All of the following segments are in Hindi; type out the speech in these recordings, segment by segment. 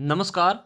नमस्कार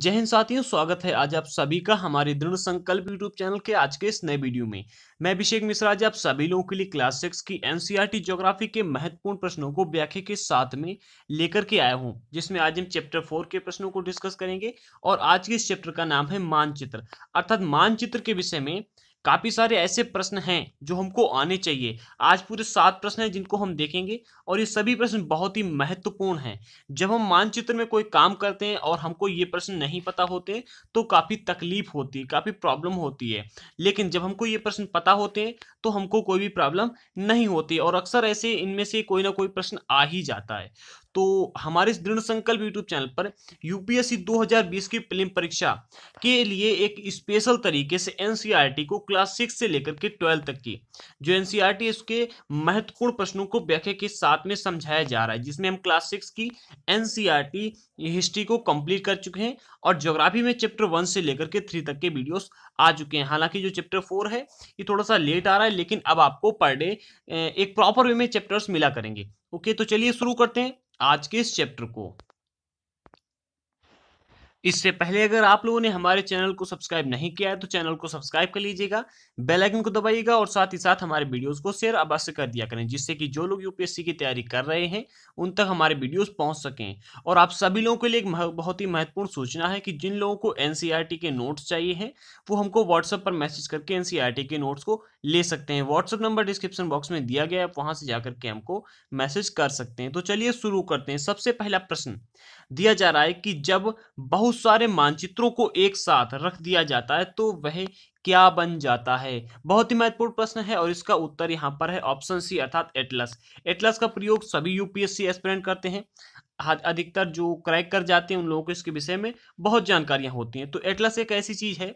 जय हिंद साथियों स्वागत है आज आप सभी का हमारे दृढ़ संकल्प यूट्यूब चैनल के आज के इस नए वीडियो में मैं अभिषेक मिश्रा आज आप सभी लोगों के लिए क्लास सिक्स की एनसीईआरटी ज्योग्राफी e के महत्वपूर्ण प्रश्नों को व्याख्या के साथ में लेकर के आया हूं जिसमें आज हम चैप्टर फोर के प्रश्नों को डिस्कस करेंगे और आज के इस चैप्टर का नाम है मानचित्र अर्थात मानचित्र के विषय में काफ़ी सारे ऐसे प्रश्न हैं जो हमको आने चाहिए आज पूरे सात प्रश्न हैं जिनको हम देखेंगे और ये सभी प्रश्न बहुत ही महत्वपूर्ण हैं जब हम मानचित्र में कोई काम करते हैं और हमको ये प्रश्न नहीं पता होते तो काफ़ी तकलीफ होती है काफ़ी प्रॉब्लम होती है लेकिन जब हमको ये प्रश्न पता होते हैं तो हमको कोई भी प्रॉब्लम नहीं होती और अक्सर ऐसे इनमें से कोई ना कोई प्रश्न आ ही जाता है तो हमारे इस दृढ़ संकल्प यूट्यूब चैनल पर यूपीएससी 2020 की प्रीलिम परीक्षा के लिए एक स्पेशल तरीके से एनसीईआरटी e को क्लास सिक्स से लेकर के ट्वेल्थ तक की जो एनसीईआरटी e इसके महत्वपूर्ण प्रश्नों को व्याख्या के साथ में समझाया जा रहा है जिसमें हम क्लास सिक्स की एन हिस्ट्री e को कंप्लीट कर चुके हैं और ज्योग्राफी में चैप्टर वन से लेकर के थ्री तक के वीडियोस आ चुके हैं हालांकि जो चैप्टर फोर है ये थोड़ा सा लेट आ रहा है लेकिन अब आपको पर डे एक प्रॉपर वे में चैप्टर्स मिला करेंगे ओके तो चलिए शुरू करते हैं आज के इस चैप्टर को इससे पहले अगर आप लोगों ने हमारे चैनल को सब्सक्राइब नहीं किया है तो चैनल को सब्सक्राइब कर लीजिएगा बेल आइकन को दबाइएगा और साथ ही साथ हमारे वीडियोस को शेयर अवश्य कर दिया करें जिससे कि जो लोग यूपीएससी की तैयारी कर रहे हैं उन तक हमारे वीडियोस पहुंच सकें और आप सभी लोगों के लिए एक बहुत ही महत्वपूर्ण सूचना है कि जिन लोगों को एन के नोट्स चाहिए हैं वो हमको व्हाट्सएप पर मैसेज करके एन के नोट्स को ले सकते हैं व्हाट्सअप नंबर डिस्क्रिप्शन बॉक्स में दिया गया है आप वहां से जाकर के हमको मैसेज कर सकते हैं तो चलिए शुरू करते हैं सबसे पहला प्रश्न दिया जा रहा है कि जब बहुत सारे मानचित्रों को एक साथ रख दिया जाता है तो वह क्या बन जाता है बहुत ही महत्वपूर्ण प्रश्न है और इसका उत्तर यहाँ पर है ऑप्शन सी अर्थात एटलस एटलस का प्रयोग सभी यूपीएससी एस्पिरेंट करते हैं अधिकतर जो क्रैक कर जाते हैं उन लोगों को इसके विषय में बहुत जानकारियां होती हैं तो एटलस एक ऐसी चीज है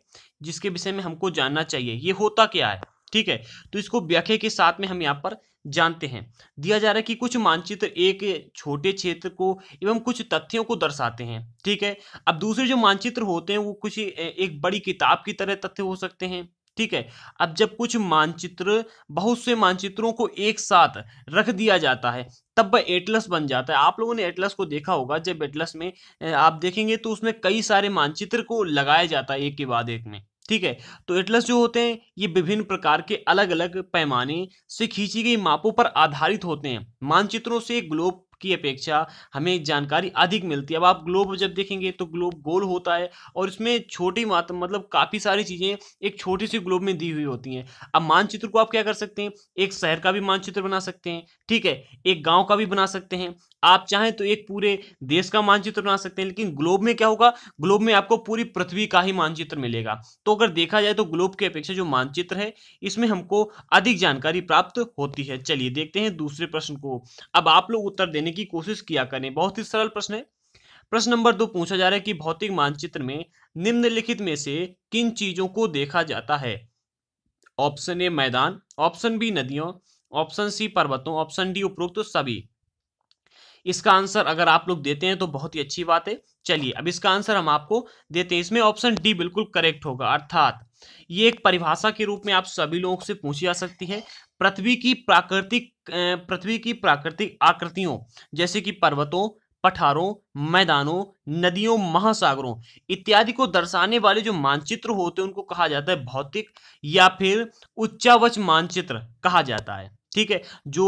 जिसके विषय में हमको जानना चाहिए ये होता क्या है ठीक है तो इसको व्याख्या के साथ में हम यहाँ पर जानते हैं दिया जा रहा है कि कुछ मानचित्र एक छोटे क्षेत्र को एवं कुछ तथ्यों को दर्शाते हैं ठीक है अब दूसरे जो मानचित्र होते हैं वो कुछ एक बड़ी किताब की तरह तथ्य हो सकते हैं ठीक है अब जब कुछ मानचित्र बहुत से मानचित्रों को एक साथ रख दिया जाता है तब वह एटलस बन जाता है आप लोगों ने एटलस को देखा होगा जब एटलस में आप देखेंगे तो उसमें कई सारे मानचित्र को लगाया जाता है एक के बाद एक में ठीक है तो एटलस जो होते हैं ये विभिन्न प्रकार के अलग अलग पैमाने से खींची गई मापों पर आधारित होते हैं मानचित्रों से ग्लोब की अपेक्षा हमें जानकारी अधिक मिलती है अब आप ग्लोब जब देखेंगे तो ग्लोब गोल होता है और इसमें छोटी मात्रा मतलब काफ़ी सारी चीज़ें एक छोटी सी ग्लोब में दी हुई होती हैं अब मानचित्र को आप क्या कर सकते हैं एक शहर का भी मानचित्र बना सकते हैं ठीक है एक गाँव का भी बना सकते हैं आप चाहें तो एक पूरे देश का मानचित्र बना सकते हैं लेकिन ग्लोब में क्या होगा ग्लोब में आपको पूरी पृथ्वी का ही मानचित्र मिलेगा तो अगर देखा जाए तो ग्लोब की अपेक्षा जो मानचित्र है इसमें हमको अधिक जानकारी प्राप्त होती है चलिए देखते हैं दूसरे प्रश्न को अब आप लोग उत्तर देने की कोशिश किया करें बहुत ही सरल प्रश्न है प्रश्न नंबर दो पूछा जा रहा है कि भौतिक मानचित्र में निम्नलिखित में से किन चीजों को देखा जाता है ऑप्शन ए मैदान ऑप्शन बी नदियों ऑप्शन सी पर्वतों ऑप्शन डी उपरोक्त सभी इसका आंसर अगर आप लोग देते हैं तो बहुत ही अच्छी बात है चलिए अब इसका आंसर हम आपको देते हैं इसमें ऑप्शन डी बिल्कुल करेक्ट होगा अर्थात ये एक परिभाषा के रूप में आप सभी लोगों से पूछी जा सकती है पृथ्वी की प्राकृतिक पृथ्वी की प्राकृतिक आकृतियों जैसे कि पर्वतों पठारों मैदानों नदियों महासागरों इत्यादि को दर्शाने वाले जो मानचित्र होते हैं उनको कहा जाता है भौतिक या फिर उच्चावच मानचित्र कहा जाता है ठीक है जो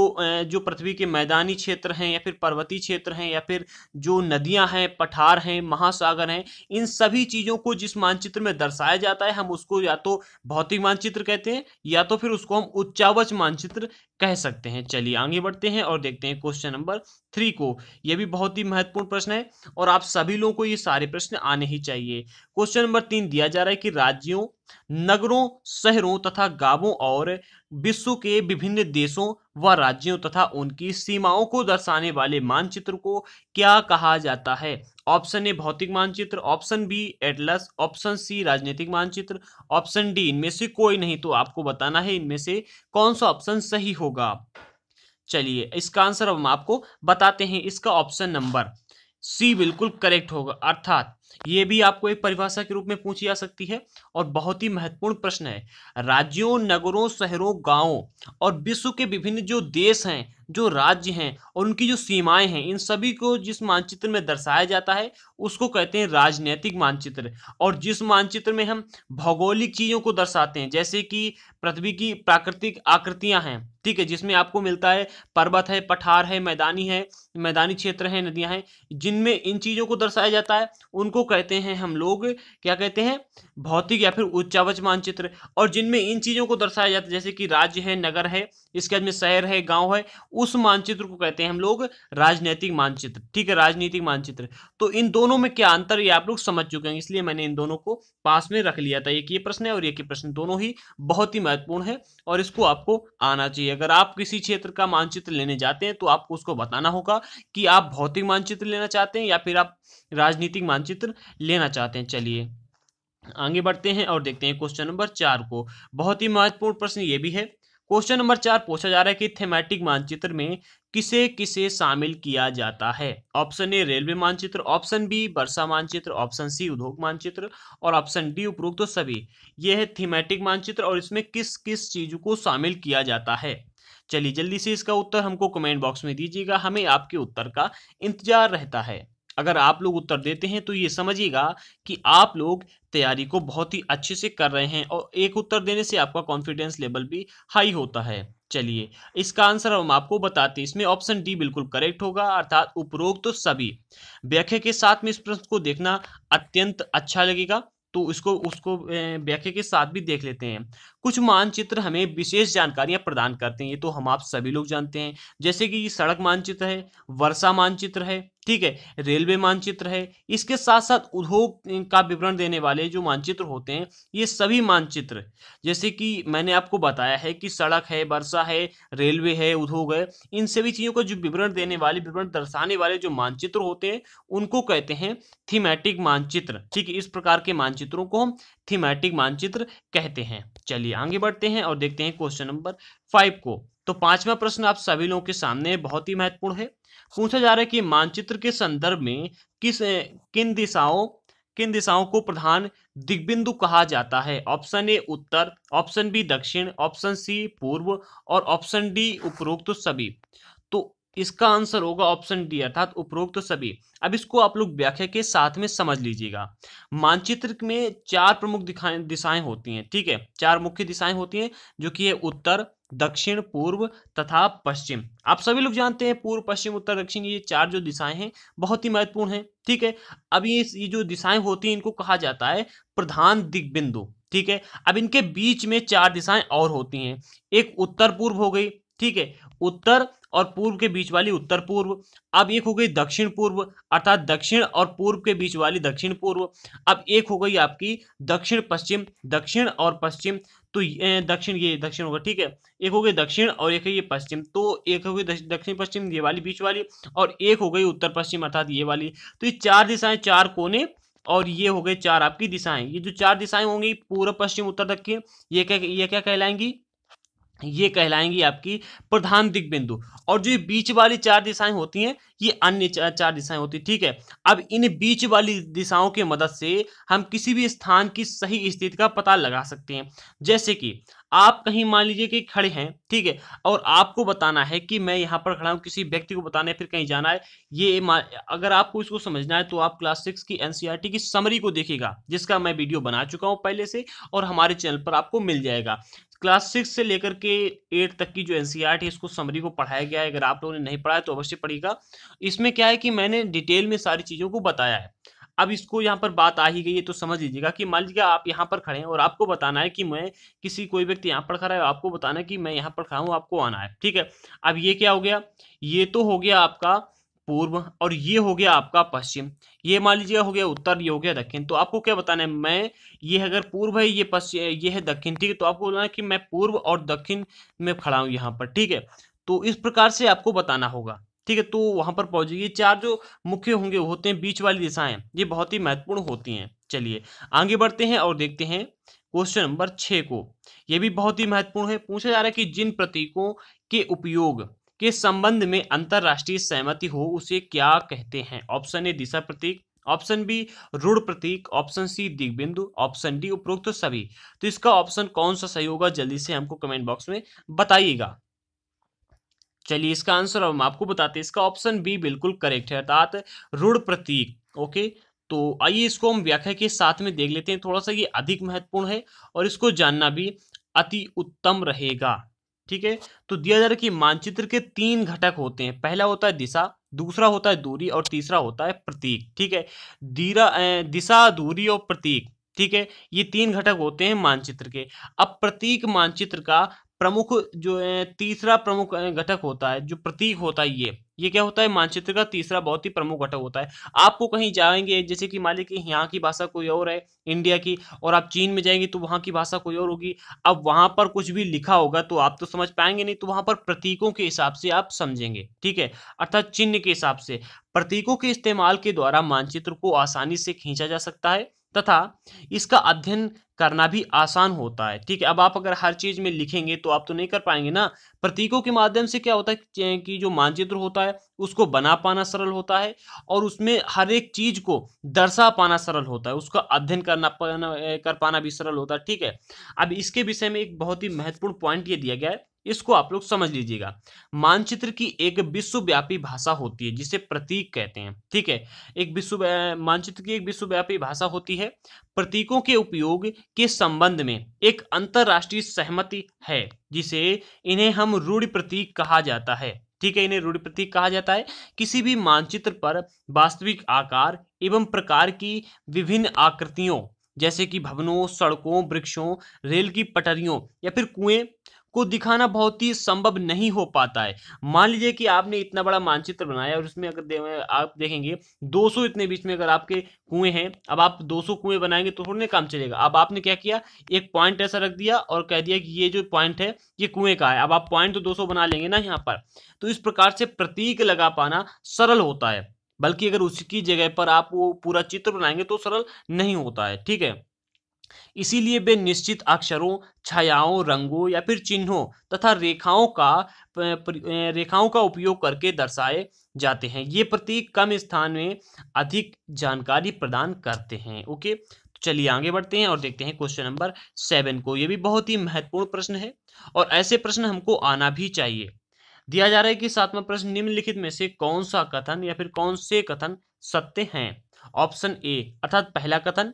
जो पृथ्वी के मैदानी क्षेत्र हैं या फिर पर्वतीय क्षेत्र हैं या फिर जो नदियां हैं पठार हैं महासागर हैं इन सभी चीज़ों को जिस मानचित्र में दर्शाया जाता है हम उसको या तो भौतिक मानचित्र कहते हैं या तो फिर उसको हम उच्चावच मानचित्र कह सकते हैं चलिए आगे बढ़ते हैं और देखते हैं क्वेश्चन नंबर थ्री को यह भी बहुत ही महत्वपूर्ण प्रश्न है और आप सभी लोगों को ये सारे प्रश्न आने ही चाहिए क्वेश्चन नंबर तीन दिया जा रहा है कि राज्यों नगरों शहरों तथा गांवों और विश्व के विभिन्न देशों व राज्यों तथा उनकी सीमाओं को दर्शाने वाले मानचित्र को क्या कहा जाता है ऑप्शन ए भौतिक मानचित्र option B atlas option C राजनीतिक मानचित्र ऑप्शन डी इनमें से कोई नहीं तो आपको बताना है इनमें से कौन सा ऑप्शन सही होगा चलिए इसका आंसर हम आपको बताते हैं इसका ऑप्शन नंबर सी बिल्कुल करेक्ट होगा अर्थात ये भी आपको एक परिभाषा के रूप में पूछी जा सकती है और बहुत ही महत्वपूर्ण प्रश्न है राज्यों नगरों शहरों गांवों और विश्व के विभिन्न जो देश हैं जो राज्य हैं और उनकी जो सीमाएं हैं इन सभी को जिस मानचित्र में दर्शाया जाता है उसको कहते हैं राजनैतिक मानचित्र और जिस मानचित्र में हम भौगोलिक चीज़ों को दर्शाते हैं जैसे कि पृथ्वी की प्राकृतिक आकृतियां हैं ठीक है जिसमें आपको मिलता है पर्वत है पठार है मैदानी है मैदानी क्षेत्र है नदियां हैं जिनमें इन चीज़ों को दर्शाया जाता है उनको कहते हैं हम लोग क्या कहते हैं भौतिक या फिर उच्चावच मानचित्र और जिनमें इन चीज़ों को दर्शाया जाता है जैसे कि राज्य है नगर है इसके बाद में शहर है गांव है उस मानचित्र को कहते हैं हम लोग राजनीतिक मानचित्र ठीक है राजनीतिक मानचित्र तो इन दोनों में क्या अंतर ये आप लोग समझ चुके हैं इसलिए मैंने इन दोनों को पास में रख लिया था एक ये प्रश्न है और एक ये प्रश्न दोनों ही बहुत ही महत्वपूर्ण है और इसको आपको आना चाहिए अगर आप किसी क्षेत्र का मानचित्र लेने जाते हैं तो आपको उसको बताना होगा कि आप भौतिक मानचित्र लेना चाहते हैं या फिर आप राजनीतिक मानचित्र लेना चाहते हैं चलिए आगे बढ़ते हैं और देखते हैं क्वेश्चन नंबर चार को बहुत ही महत्वपूर्ण प्रश्न ये भी है क्वेश्चन नंबर चार पूछा जा रहा है कि थेमेटिक मानचित्र में किसे किसे शामिल किया जाता है ऑप्शन ए रेलवे मानचित्र ऑप्शन बी वर्षा मानचित्र ऑप्शन सी उद्योग मानचित्र और ऑप्शन डी उपरोक्त तो सभी ये है थीमेटिक मानचित्र और इसमें किस किस चीज को शामिल किया जाता है चलिए जल्दी से इसका उत्तर हमको कमेंट बॉक्स में दीजिएगा हमें आपके उत्तर का इंतजार रहता है अगर आप लोग उत्तर देते हैं तो ये समझिएगा कि आप लोग तैयारी को बहुत ही अच्छे से कर रहे हैं और एक उत्तर देने से आपका कॉन्फिडेंस लेवल भी हाई होता है चलिए इसका आंसर हम आपको बताते हैं इसमें ऑप्शन डी बिल्कुल करेक्ट होगा अर्थात उपरोक्त तो सभी व्याख्या के साथ में इस प्रश्न को देखना अत्यंत अच्छा लगेगा तो इसको उसको व्याख्या के साथ भी देख लेते हैं कुछ मानचित्र हमें विशेष जानकारियां प्रदान करते हैं ये तो हम आप सभी लोग जानते हैं जैसे कि सड़क मानचित्र है वर्षा मानचित्र है ठीक है रेलवे मानचित्र है इसके साथ साथ उद्योग का विवरण देने वाले जो मानचित्र होते हैं ये सभी मानचित्र जैसे कि मैंने आपको बताया है कि सड़क है वर्षा है रेलवे है उद्योग है इन सभी चीज़ों को जो विवरण देने वाले विवरण दर्शाने वाले जो मानचित्र होते हैं उनको कहते हैं थीमेटिक मानचित्र ठीक है इस प्रकार के मानचित्रों को हम थीमेटिक मानचित्र कहते हैं चलिए आगे बढ़ते हैं और देखते हैं क्वेश्चन नंबर फाइव को तो पांचवा प्रश्न आप सभी लोगों के सामने बहुत ही महत्वपूर्ण है पूछा जा रहा है कि मानचित्र के संदर्भ में किस किन दिशाओं किन दिशाओं को प्रधान दिग्बिंदु कहा जाता है ऑप्शन ए उत्तर ऑप्शन बी दक्षिण ऑप्शन सी पूर्व और ऑप्शन डी उपरोक्त तो सभी तो इसका आंसर होगा ऑप्शन डी अर्थात उपरोक्त तो सभी अब इसको आप लोग व्याख्या के साथ में समझ लीजिएगा मानचित्र में चार प्रमुख दिशाएं होती हैं ठीक है चार मुख्य दिशाएं होती हैं जो कि है उत्तर दक्षिण पूर्व तथा पश्चिम आप सभी लोग जानते हैं पूर्व पश्चिम उत्तर दक्षिण ये चार जो दिशाएं हैं बहुत ही महत्वपूर्ण हैं ठीक है अब ये ये जो दिशाएं होती हैं इनको कहा जाता है प्रधान दिग्बिंदु ठीक है अब इनके बीच में चार दिशाएं और होती हैं एक उत्तर पूर्व हो गई ठीक है उत्तर और पूर्व के बीच वाली उत्तर पूर्व अब एक हो गई दक्षिण पूर्व अर्थात दक्षिण और पूर्व के बीच वाली दक्षिण पूर्व अब एक हो गई आपकी दक्षिण पश्चिम दक्षिण और पश्चिम तो दक्षिण ये दक्षिण होगा ठीक है एक हो गई दक्षिण और एक है ये पश्चिम तो एक हो गई दक्षिण पश्चिम ये वाली बीच वाली और एक हो गई उत्तर पश्चिम अर्थात ये वाली तो ये चार दिशाएं चार कोने और ये हो गए चार आपकी दिशाएं ये जो चार दिशाएं होंगी पूर्व पश्चिम उत्तर दक्षिण ये क्या ये क्या कहलाएंगी ये कहलाएंगी आपकी प्रधान दिग्बिंदु और जो ये बीच वाली चार दिशाएं होती हैं ये अन्य चार दिशाएं होती ठीक है अब इन बीच वाली दिशाओं की मदद से हम किसी भी स्थान की सही स्थिति का पता लगा सकते हैं जैसे कि आप कहीं मान लीजिए कि खड़े हैं ठीक है और आपको बताना है कि मैं यहाँ पर खड़ा हूँ किसी व्यक्ति को बताना है फिर कहीं जाना है ये अगर आपको इसको समझना है तो आप क्लास सिक्स की एनसीईआरटी की समरी को देखिएगा जिसका मैं वीडियो बना चुका हूँ पहले से और हमारे चैनल पर आपको मिल जाएगा क्लास सिक्स से लेकर के एट तक की जो एन सी आर टी इसको समरी को पढ़ाया गया है अगर आप लोगों ने नहीं पढ़ा है तो अवश्य पढ़िएगा इसमें क्या है कि मैंने डिटेल में सारी चीज़ों को बताया है अब इसको यहाँ पर बात आ ही गई है तो समझ लीजिएगा कि मान लीजिए आप यहाँ पर खड़े हैं और आपको बताना है कि मैं किसी कोई व्यक्ति यहाँ पर खड़ा है आपको बताना है कि मैं यहाँ पर खड़ा हूँ आपको आना है ठीक है अब ये क्या हो गया ये तो हो गया आपका पूर्व और ये हो गया आपका पश्चिम ये मान लीजिए हो गया उत्तर ये हो गया दक्षिण तो आपको क्या बताना है मैं ये अगर पूर्व है ये पश्चिम ये है दक्षिण ठीक है तो आपको बोलना है कि मैं पूर्व और दक्षिण में खड़ा हूँ यहाँ पर ठीक है तो इस प्रकार से आपको बताना होगा ठीक है तो वहां पर पहुंचे ये चार जो मुख्य होंगे होते हैं बीच वाली दिशाएं ये बहुत ही महत्वपूर्ण होती हैं चलिए आगे बढ़ते हैं और देखते हैं क्वेश्चन नंबर छः को ये भी बहुत ही महत्वपूर्ण है पूछा जा रहा है कि जिन प्रतीकों के उपयोग के संबंध में अंतरराष्ट्रीय सहमति हो उसे क्या कहते हैं ऑप्शन ए दिशा प्रतीक ऑप्शन बी रूढ़ प्रतीक ऑप्शन सी दिग्बिंदु ऑप्शन डी उपरोक्त तो सभी तो इसका ऑप्शन कौन सा सही होगा जल्दी से हमको कमेंट बॉक्स में बताइएगा चलिए इसका आंसर हम आपको बताते हैं इसका ऑप्शन बी बिल्कुल करेक्ट है अर्थात रूढ़ प्रतीक ओके तो आइए इसको हम व्याख्या के साथ में देख लेते हैं थोड़ा सा ये अधिक महत्वपूर्ण है और इसको जानना भी अति उत्तम रहेगा ठीक है तो दिया जा रहा है कि मानचित्र के तीन घटक होते हैं पहला होता है दिशा दूसरा होता है दूरी और तीसरा होता है प्रतीक ठीक है दीरा दिशा दूरी और प्रतीक ठीक है ये तीन घटक होते हैं मानचित्र के अब प्रतीक मानचित्र का प्रमुख जो तीसरा प्रमुख घटक होता है जो प्रतीक होता है ये ये क्या होता है मानचित्र का तीसरा बहुत ही प्रमुख घटक होता है आपको कहीं जाएंगे जैसे कि मान लीजिए यहाँ की भाषा कोई और है इंडिया की और आप चीन में जाएंगे तो वहाँ की भाषा कोई और होगी अब वहाँ पर कुछ भी लिखा होगा तो आप तो समझ पाएंगे नहीं तो वहाँ पर प्रतीकों के हिसाब से आप समझेंगे ठीक है अर्थात चिन्ह के हिसाब से प्रतीकों के इस्तेमाल के द्वारा मानचित्र को आसानी से खींचा जा सकता है तथा इसका अध्ययन करना भी आसान होता है ठीक है अब आप अगर हर चीज़ में लिखेंगे तो आप तो नहीं कर पाएंगे ना प्रतीकों के माध्यम से क्या होता है कि जो मानचित्र होता है उसको बना पाना सरल होता है और उसमें हर एक चीज़ को दर्शा पाना सरल होता है उसका अध्ययन करना पाना कर पाना भी सरल होता है ठीक है अब इसके विषय में एक बहुत ही महत्वपूर्ण पॉइंट ये दिया गया है इसको आप लोग समझ लीजिएगा मानचित्र की एक विश्वव्यापी भाषा होती है जिसे प्रतीक कहते हैं ठीक है एक विश्व मानचित्र की एक विश्वव्यापी भाषा होती है प्रतीकों के उपयोग के संबंध में एक अंतरराष्ट्रीय सहमति है जिसे इन्हें हम रूढ़ प्रतीक कहा जाता है ठीक है इन्हें रूढ़ प्रतीक कहा जाता है किसी भी मानचित्र पर वास्तविक आकार एवं प्रकार की विभिन्न आकृतियों जैसे कि भवनों सड़कों वृक्षों रेल की पटरियों या फिर कुएं को दिखाना बहुत ही संभव नहीं हो पाता है मान लीजिए कि आपने इतना बड़ा मानचित्र बनाया और उसमें अगर दे, आप देखेंगे 200 इतने बीच में अगर आपके कुएं हैं अब आप 200 कुएं बनाएंगे तो थोड़े काम चलेगा अब आपने क्या किया एक पॉइंट ऐसा रख दिया और कह दिया कि ये जो पॉइंट है ये कुएं का है अब आप पॉइंट तो दो बना लेंगे ना यहाँ पर तो इस प्रकार से प्रतीक लगा पाना सरल होता है बल्कि अगर उसकी जगह पर आप वो पूरा चित्र बनाएंगे तो सरल नहीं होता है ठीक है इसीलिए वे निश्चित अक्षरों छायाओं रंगों या फिर चिन्हों तथा रेखाओं का रेखाओं का उपयोग करके दर्शाए जाते हैं ये प्रतीक कम स्थान में अधिक जानकारी प्रदान करते हैं ओके तो चलिए आगे बढ़ते हैं और देखते हैं क्वेश्चन नंबर सेवन को ये भी बहुत ही महत्वपूर्ण प्रश्न है और ऐसे प्रश्न हमको आना भी चाहिए दिया जा रहा है कि सातवां प्रश्न निम्नलिखित में से कौन सा कथन या फिर कौन से कथन सत्य हैं ऑप्शन ए अर्थात पहला कथन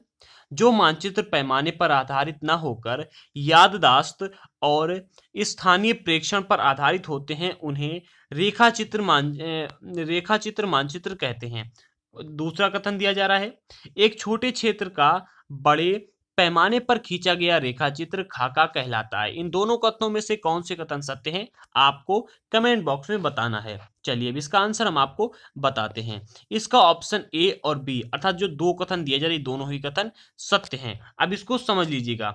जो मानचित्र पैमाने पर आधारित न होकर याददाश्त और स्थानीय प्रेक्षण पर आधारित होते हैं उन्हें रेखाचित्र मान रेखाचित्र मानचित्र कहते हैं दूसरा कथन दिया जा रहा है एक छोटे क्षेत्र का बड़े पैमाने पर खींचा गया रेखा चित्र खाका कहलाता है इन दोनों कथनों में से कौन से कथन सत्य हैं आपको कमेंट बॉक्स में बताना है चलिए अब इसका आंसर हम आपको बताते हैं इसका ऑप्शन ए और बी अर्थात जो दो कथन दिए जा रहे दोनों ही कथन सत्य हैं अब इसको समझ लीजिएगा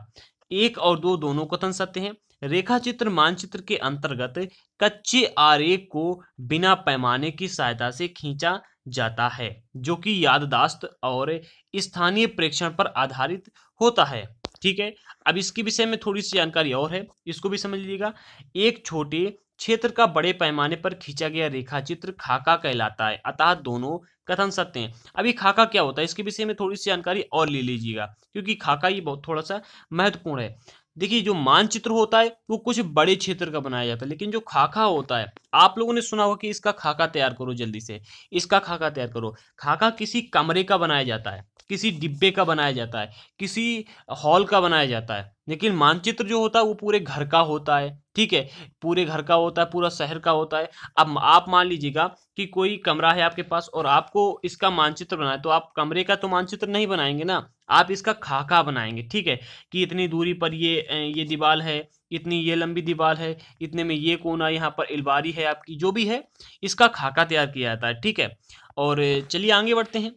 एक और दो दोनों कथन सत्य हैं रेखा चित्र मानचित्र के अंतर्गत कच्चे आरेख को बिना पैमाने की सहायता से खींचा जाता है जो कि याददाश्त और स्थानीय प्रेक्षण पर आधारित होता है ठीक है अब इसके विषय में थोड़ी सी जानकारी और है इसको भी समझ लीजिएगा एक छोटे क्षेत्र का बड़े पैमाने पर खींचा गया रेखा चित्र खाका कहलाता है अतः दोनों कथन सत्य हैं अभी खाका क्या होता है इसके विषय में थोड़ी सी जानकारी और ले लीजिएगा क्योंकि खाका ये बहुत थोड़ा सा महत्वपूर्ण है देखिए जो मानचित्र होता है वो कुछ बड़े क्षेत्र का बनाया जाता है लेकिन जो खाका होता है आप लोगों ने सुना होगा कि इसका खाका तैयार करो जल्दी से इसका खाका तैयार करो खाका किसी कमरे का बनाया जाता है किसी डिब्बे का बनाया जाता है किसी हॉल का बनाया जाता है लेकिन मानचित्र जो होता है वो पूरे घर का होता है ठीक है पूरे घर का होता है पूरा शहर का होता है अब आप मान लीजिएगा कि कोई कमरा है आपके पास और आपको इसका मानचित्र बनाए तो आप कमरे का तो मानचित्र नहीं बनाएंगे ना आप इसका खाका बनाएंगे ठीक है कि इतनी दूरी पर ये ये दीवार है इतनी ये लंबी दीवार है इतने में ये कोना यहाँ पर इलबारी है आपकी जो भी है इसका खाका तैयार किया जाता है ठीक है और चलिए आगे बढ़ते हैं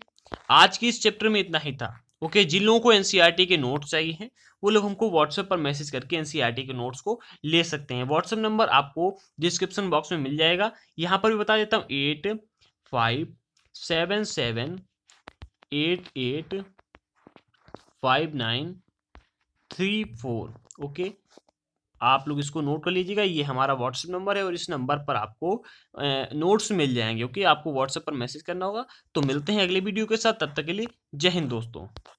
आज की इस चैप्टर में इतना ही था ओके जिन लोगों को एनसीईआरटी e के नोट्स चाहिए हैं वो लोग हमको व्हाट्सएप पर मैसेज करके एनसीईआरटी e के नोट्स को ले सकते हैं व्हाट्सएप नंबर आपको डिस्क्रिप्शन बॉक्स में मिल जाएगा यहाँ पर भी बता देता हूँ eight five seven seven eight eight five nine three four okay आप लोग इसको नोट कर लीजिएगा ये हमारा व्हाट्सअप नंबर है और इस नंबर पर आपको नोट्स मिल जाएंगे ओके आपको व्हाट्सएप पर मैसेज करना होगा तो मिलते हैं अगले वीडियो के साथ तब तक के लिए जय हिंद दोस्तों